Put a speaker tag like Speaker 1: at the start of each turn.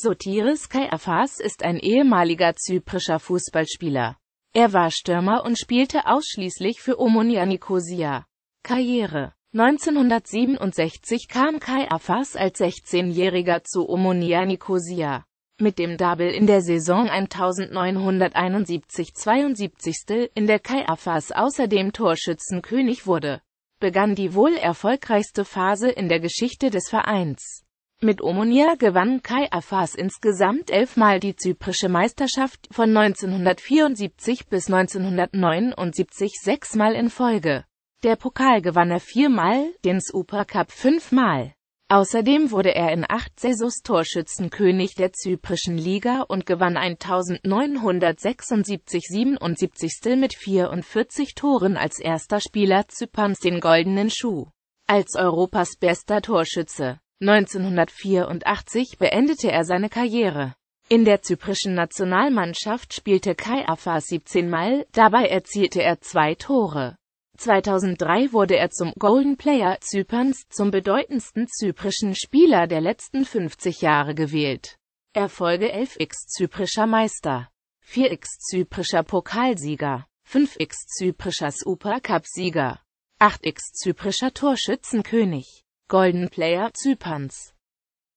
Speaker 1: Sotiris Kaifas ist ein ehemaliger zyprischer Fußballspieler. Er war Stürmer und spielte ausschließlich für Omonia Nicosia. Karriere 1967 kam Kaifas als 16-Jähriger zu Omonia Nicosia. Mit dem Double in der Saison 1971-72. in der Kaifas außerdem Torschützenkönig wurde, begann die wohl erfolgreichste Phase in der Geschichte des Vereins. Mit Omonia gewann Kai Afas insgesamt elfmal die zyprische Meisterschaft von 1974 bis 1979 sechsmal in Folge. Der Pokal gewann er viermal, den Supercup fünfmal. Außerdem wurde er in acht Saisons Torschützenkönig der zyprischen Liga und gewann 1976 77 mit 44 Toren als erster Spieler Zyperns den Goldenen Schuh. Als Europas bester Torschütze 1984 beendete er seine Karriere. In der zyprischen Nationalmannschaft spielte Kai Afas 17 Mal, dabei erzielte er zwei Tore. 2003 wurde er zum Golden Player Zyperns, zum bedeutendsten zyprischen Spieler der letzten 50 Jahre gewählt. Erfolge 11x zyprischer Meister, 4x zyprischer Pokalsieger, 5x zyprischer Supercup-Sieger, 8x zyprischer Torschützenkönig. Golden Player Zyperns